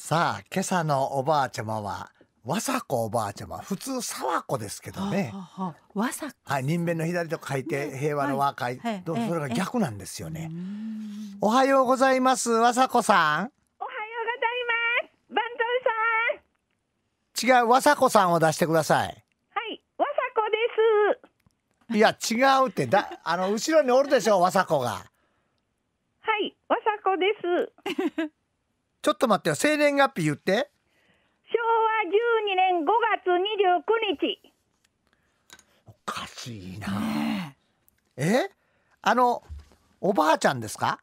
さあ今朝のおばあちゃまは和佐子おばあちゃま普通沢子ですけどね和佐子はい人弁の左と書いて平和の和書いて、それが逆なんですよね、おはようございます和佐子さんおはようございます番頭さん違う和佐子さんを出してくださいはい和佐子ですいや違うってだあの後ろにおるでしょう和佐子がはい和佐子です ちょっと待ってよ生年月日言って昭和十二年五月二十九日おかしいな、えあのおばあちゃんですか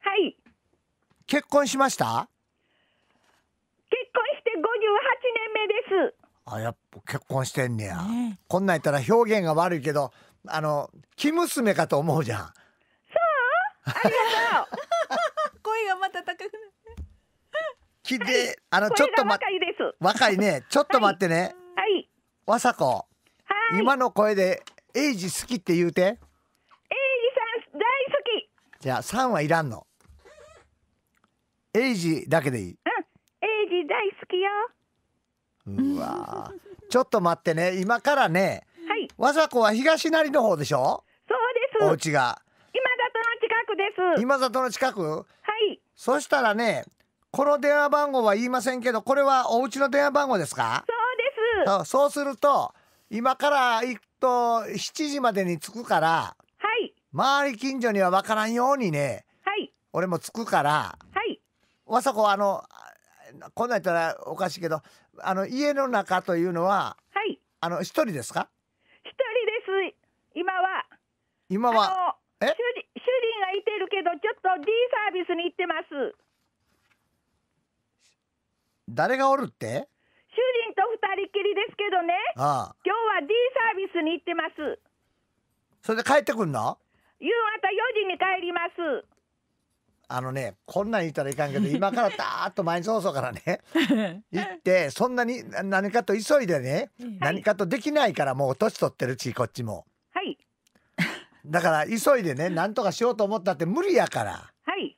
はい結婚しました結婚して五十八年目ですあやっぱ結婚してんねや、ね、こんなん言ったら表現が悪いけどあの生娘かと思うじゃんそうありがとう声がまた高くなる。きで、あの、ちょっと、待って。若いです。若いね、ちょっと待ってね。はい。わさこ。はい。今の声で、エイジ好きって言うて。エイジさん、大好き。じゃあ、三はいらんの。エイジだけでいい。うん。エイジ大好きよ。うわちょっと待ってね、今からね。はい。わさこは東成の方でしょそうです。お家が。今里の近くです。今里の近く。そしたらねこの電話番号は言いませんけどこれはお家の電話番号ですかそうですそうすると今から行くと7時までに着くから、はい、周り近所には分からんようにね、はい、俺も着くから、はい、わさこあのこんなん言ったらおかしいけどあの家の中というのは、はい、あの一人ですか一人です今は今はえ主人と D サービスに行ってます誰がおるって主人と二人きりですけどねああ今日は D サービスに行ってますそれで帰ってくんの夕方4時に帰りますあのねこんなん言ったらいかんけど 今からダーッと毎日放送からね 行ってそんなに何かと急いでね、何かとできないからもう年取ってるしこっちもだから急いでね何とかしようと思ったって無理やからはい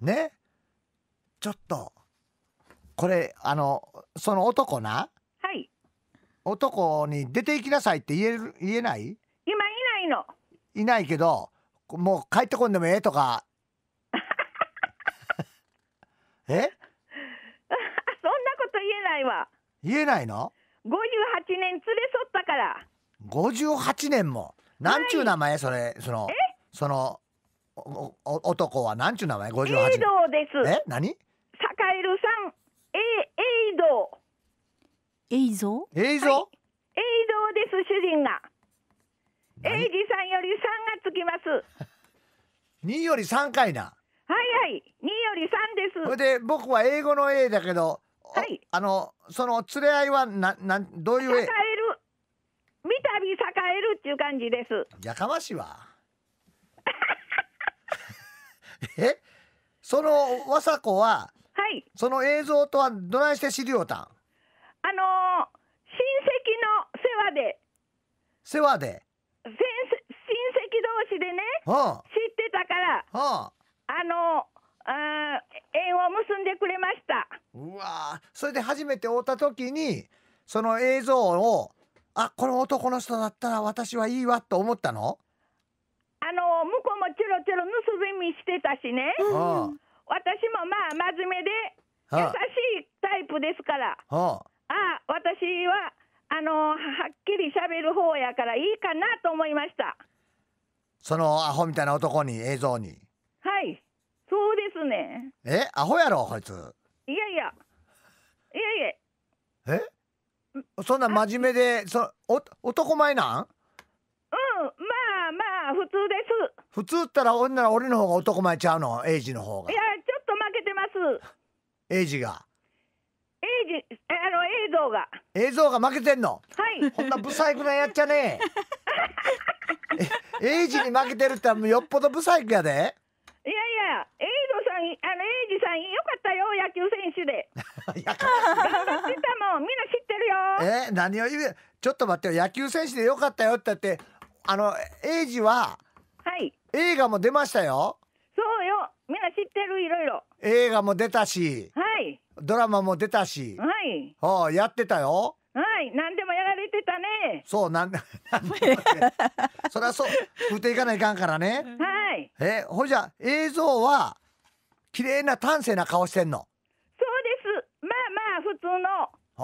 ねちょっとこれあのその男なはい男に出て行きなさいって言える言えない今いないのいないけどもう帰ってこんでもええとか えそんなこと言えないわ言えないの五十八年連れ添ったから五十八年もなんちゅう名前それそのそのおお男はなんちゅう名前58エイドですえ何サカエルさんえエイド映像映像、はい、エイドです主人がエイジさんより三がつきます 二より三回なはいはい二より三ですそれで僕は英語の A だけどはいあのその連れ合いはなんなんどういう A サカエル三度サえるっていう感じですやかましいわ えそのわさこははいその映像とはどないして知りようたんあのー親戚の世話で世話でせん親戚同士でねは知ってたからあはああのあー縁を結んでくれましたうわそれで初めて会った時にその映像をあこの男の人だったら私はいいわと思ったのあの向こうもチょロチょロ盗みしてたしね、うん、私もまあ真面目で優しいタイプですから、はあ、あ私はあのはっきりしゃべる方やからいいかなと思いましたそのアホみたいな男に映像にはいそうですねえアホやろこいつそんな真面目でそお男前なんうんまあまあ普通です普通ったら女ら俺の方が男前ちゃうのエイジの方がいやちょっと負けてますエイジがエイジあの映像が映像が負けてんのはいこんなブサイクなやっちゃねえエイジに負けてるってよっぽどブサイクやでいやいや映像さんあのエイジさんよかったよ野球選手で いや頑張ってたもん皆よえ何を言うちょっと待ってよ野球選手でよかったよって言ってあのエイジは、はい、映画も出ましたよそうよみんな知ってるいろいろ映画も出たし、はい、ドラマも出たし、はい、はあ、やってたよはい何でもやられてたねそう なんでそりゃそう食うていかないかんからねはいえほじゃ映像は綺麗な端正な顔してんのそうですまあまあ普通のあ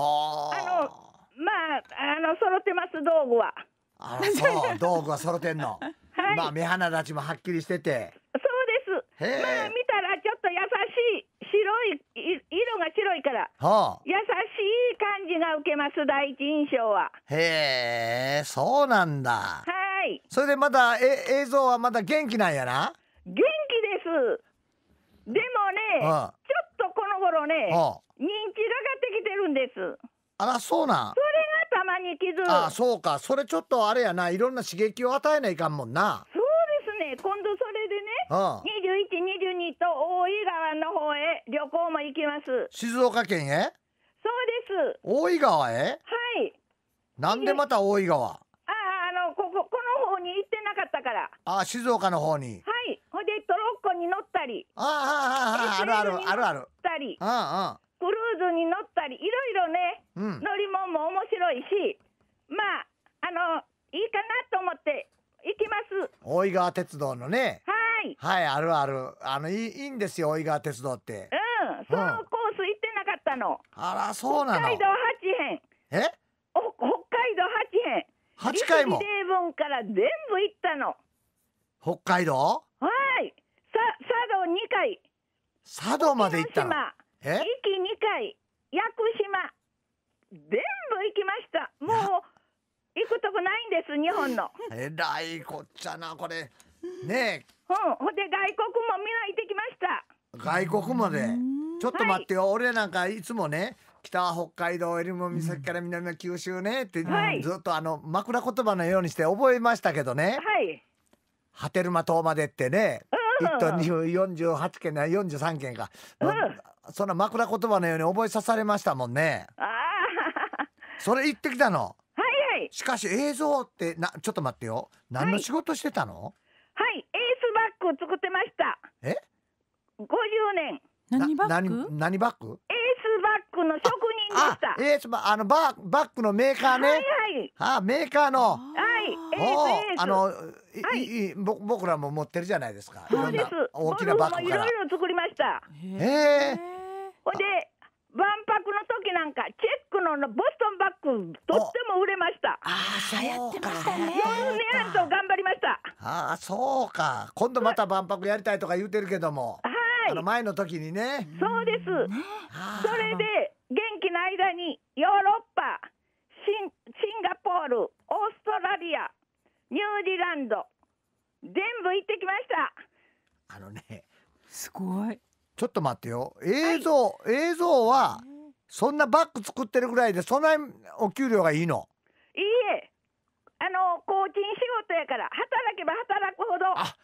のまああの揃ってます道具はあらそう道具は揃ってんの、はい、まあ目鼻立ちもはっきりしててそうですまあ見たらちょっと優しい白い色が白いから、はあ、優しい感じが受けます第一印象はへえそうなんだはいそれでまだえ映像はまだ元気なんやな元気ですでもね、あ、ちょっとこの頃ね、ああらそうなんそれがたまに傷あそうかそれちょっとあれやないろんな刺激を与えないかんもんなそうですね今度それでね二十一、二十二と大井川の方へ旅行も行きます静岡県へそうです大井川へはいなんでまた大井川ああのこここの方に行ってなかったからあ静岡の方にはいほでトロッコに乗ったりあああああああるあるあるあるああああクルーズに乗乗り物も面白いし、まあ、あの、いいかなと思って行きます。大井川鉄道のね。はい。はい、あるある。あの、いいいいんですよ、大井川鉄道って。うん、そのコース行ってなかったの。あら、そうなの。北海道8編。えお北海道8編。8回も。礼文から全部行ったの。北海道はい。さ、佐渡二回。佐渡まで行ったのえ行き回。もう行くとこないんです日本の。えらいこっちゃなこれねえ。うんほんで外国も見んな行ってきました。外国までちょっと待ってよ、俺なんかいつもね北は北海道襟裳岬から南の九州ねって、はいずっとあの枕言葉のようにして覚えましたけどねはい。波照間島までってねうん1都48県な43県か、うんそんな枕言葉のように覚えさされましたもんね。あそれ行ってきたのはいはいしかし映像ってなちょっと待ってよ何の仕事してたの、はいエースバッグを作ってましたえ五十年何バなッグ何何バッグエースバッグの職人でしたエースバあのババッグのメーカーね、いはいあメーカーのはいエおースあの、いはいいいぼ僕らも持ってるじゃないですか。いそうです大きなバッグかゴもいろいろ作りましたへえほいで万博の時なんかチェックののボうとっても売れましたああそうか夜ねと頑張りましたああそうか今度また万博やりたいとか言うてるけどもはいあの前の時にねそうです、それで元気な間にヨーロッパシンシンガポールオーストラリアニュージーランド全部行ってきましたあのねすごいちょっと待ってよ映像、映像はそんなバッグ作ってるぐらいでそんなお給料がいいのいいえあの工賃仕事やから働けば働くほどあ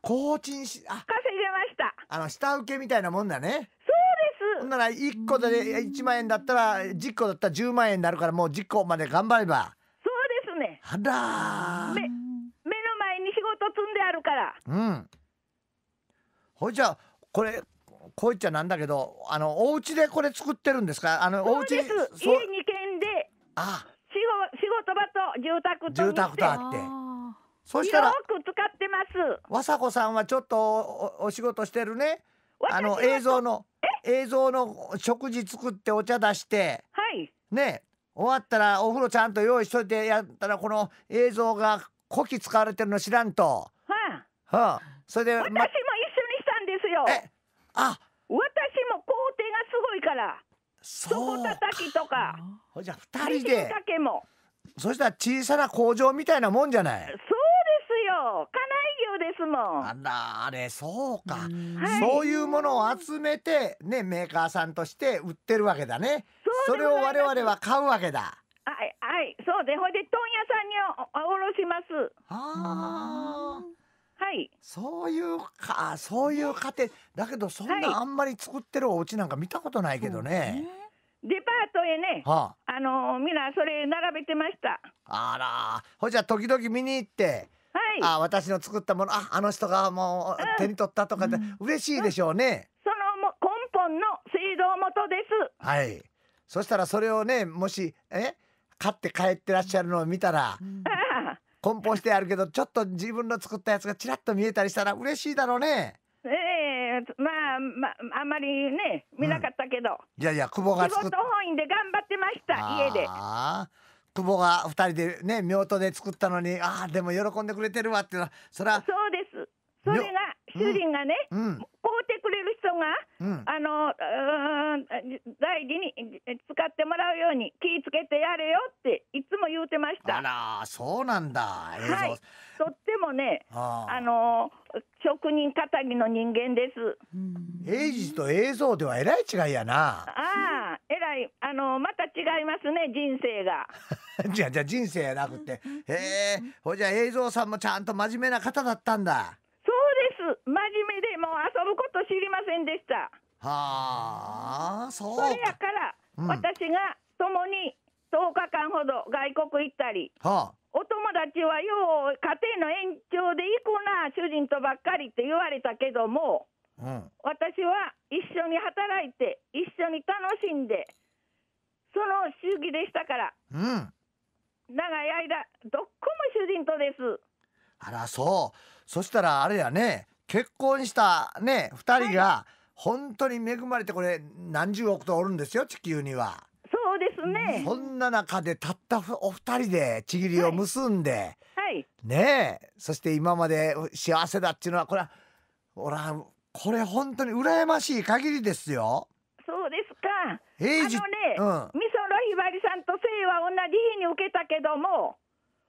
工賃しあ稼げましたあの下請けみたいなもんだねそうですほんなら1個で1万円だったら10個だったら10万円になるからもう10個まで頑張ればそうですねあら目目の前に仕事積んであるからうんほいじゃあこれこいちゃなんだけどあのお家でこれ作ってるんですかあのお家そうです家にあ仕事仕事場と住宅と住宅とあってそしたらよく使ってますわさこさんはちょっとおお仕事してるねあの映像の映像の食事作ってお茶出してはいね終わったらお風呂ちゃんと用意しといてやったらこの映像がこき使われてるの知らんとはあ、はあ、それで、ま、私も一緒にしたんですよえあそうたたきとかじゃ二人でかけもそしたら小さな工場みたいなもんじゃないそうですよ家内業ですもんあらあれそうか、はそういうものを集めてねメーカーさんとして売ってるわけだねそれを我々は買うわけだはいはいそうでほいで問屋さんにおおろしますああはい。そういうか、そういう家庭、だけど、そんなあんまり作ってるお家なんか見たことないけどね。デパートへね、はあ、あのみんなそれ並べてましたあらほいじゃ時々見に行ってはい、あ私の作ったものああの人がもう手に取ったとかで、うん、嬉しいでしょうね、うん、そのも根本の水道元ですはいそしたらそれをねもしえ買って帰ってらっしゃるのを見たら、うん、梱包してあるけどちょっと自分の作ったやつがちらっと見えたりしたら嬉しいだろうね。ええまあ、まあ、あまりね、見なかったけど。うん、いやいや、久保が作っ。久本院で頑張ってました、家で。久保が二人でね、妙とで作ったのに、ああ、でも喜んでくれてるわっていうのは、それは。そうです。それが。主人がね、うん、買うてくれる人が、うん、あの大事に使ってもらうように気ぃつけてやれよっていつも言うてましたあらそうなんだ、はい、とってもねあの職人かたぎの人間です。平時と映像ではえらい違いやな。ああ、えらい、あの、また違いますね、人生が。じゃ、じゃ、人生やなくて。ええ、ほじゃ、映像さんもちゃんと真面目な方だったんだ。です真面目でもう遊ぶこと知りませんでしたはあそうそれやから、うん、私が共に10日間ほど外国行ったり、はあ、お友達はよう家庭の延長で行くな主人とばっかりって言われたけども、うん、私は一緒に働いて一緒に楽しんでその主義でしたから、うん、長い間どっこも主人とですあらそうそしたらあれやね結婚したね2人が本当に恵まれてこれ何十億とおるんですよ地球には。そうですねそんな中でたったお二人でちぎりを結んで、はい、はい、ねそして今まで幸せだっていうのはこれはほらこれ本当に羨ましい限りですよ。そうですか。平時あのね、うん、みそのひばりさんと生は同じ日に受けたけども、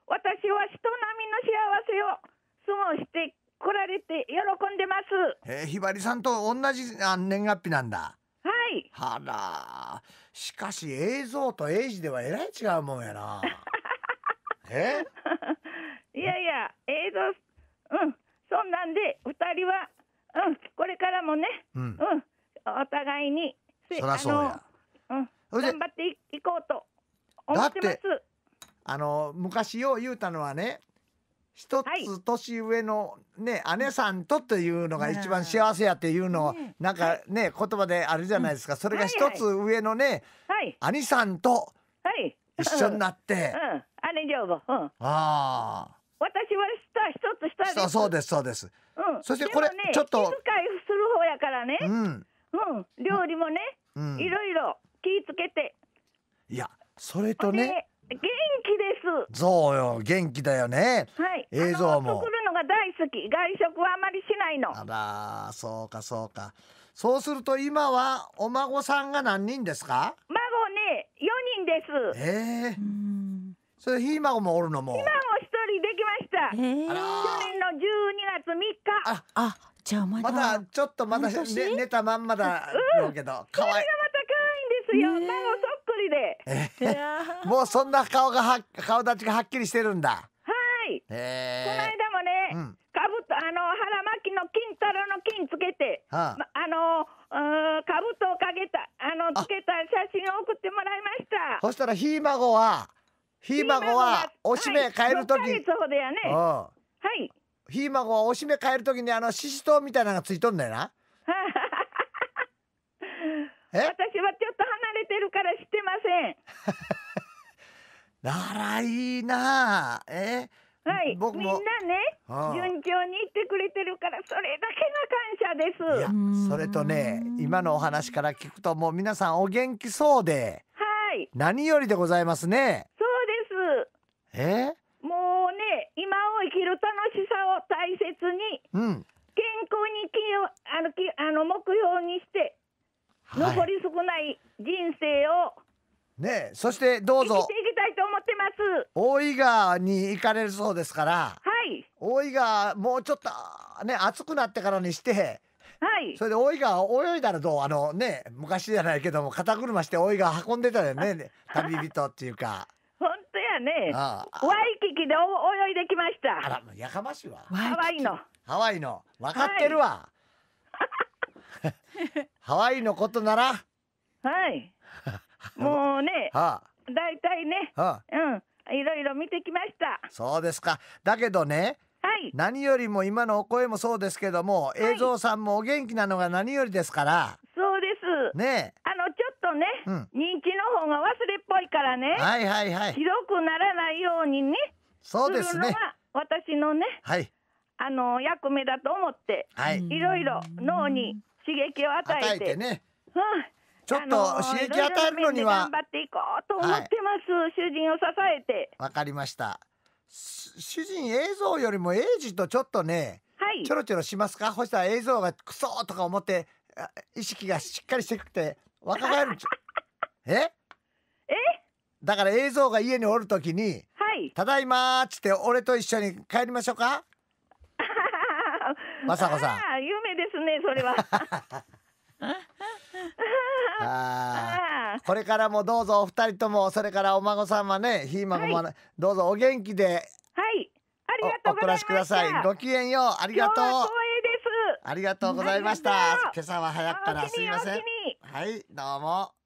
私は人並みの幸せを問して来られて喜んでます。えー、ひばりさんと同じ年月日なんだ。はい。はら。しかし映像と英字ではえらい違うもんやな。え？いやいや映像うんそんなんで二人はうんこれからもね、うん、うん、お互いにそらそうや。うん頑張っていいこうと思ってます。あの昔よう言うたのはね一つ年上のね、姉さんとというのが一番幸せやっていうのなんかね、言葉であるじゃないですか。それが一つ上のね、兄さんと一緒になって。うん、姉丈夫、うん、ああ。私は下一つ下です。そうですそうです。うん。そしてこれちょっと気遣いする方やからね。うん。うん。料理もね、うん、いろいろ気付けて。いや、それとね。元気ですそうよ元気だよねはい映像も作るのが大好き外食はあまりしないのあらそうかそうかそうすると今はお孫さんが何人ですか孫ね四人ですええー、それひい孫もおるのもひ孫一人できました、えー、去年の十二月三日ああじゃあまだまだちょっとまだ、ね、寝たまんまだだけど、うん、かわいいそれがまた可愛いんですよ、ね、孫え もうそんな顔がは顔立ちがはっきりしてるんだ。はい。えこの間もね、うん、かぶとあの腹巻きの金太郎の金つけて、はあ、ま、あのかぶとをかけたあのつけた写真を送ってもらいました。そしたらひい孫はひい孫はおしめ変える時、はい、ね。はい。ひい孫はおしめ変える時にあのししとうみたいなのがついとんだよな。私はちょっと離れるからしてません。ならいいなあ。えはい、僕みんなね、順調にいってくれてるからそれだけが感謝です。それとね、今のお話から聞くともう皆さんお元気そうで、はい、何よりでございますね。そうです。えもうね、今を生きる楽しさを大切に。うん。そしてどうぞ生ていきたいと思ってます大井川に行かれるそうですからはい大井川もうちょっとね暑くなってからにしてはいそれで大井川泳いだらどうあのね昔じゃないけども肩車して大井川運んでたよね 旅人っていうか本当やねああワイキキで泳いできましたあらやかましいわハワイのハワイの分かってるわ、はい、ハワイのことならはい もうね、はあ、大体ね、はあ、うん、いろいろ見てきました。そうですか。だけどね、はい、何よりも今のお声もそうですけども、映像さんもお元気なのが何よりですから。そうです。ねあのちょっとね、うん、認知の方が忘れっぽいからね。はいはいはい。ひどくならないようにね。そうですね。私のね。はい。あの役目だと思って、はい、いろいろ脳に刺激を与えて。与えてね。うん。ちょっと刺激与えるのには頑張っていこうと思ってます、はい、主人を支えてわかりました主人映像よりもエイジとちょっとね、はい、ちょろちょろしますかそしたら映像がクソとか思って意識がしっかりしてくて若返る ええだから映像が家におるときに、はい、ただいまっつって俺と一緒に帰りましょうかまさこさん夢ですねそれは ああこれからもどうぞお二人ともそれからお孫さんはねひい孫も、はい、どうぞお元気ではいありがとうございましくださいごきげんようありがとう光栄です。ありがとうございました今朝は早くからすいませんはいどうも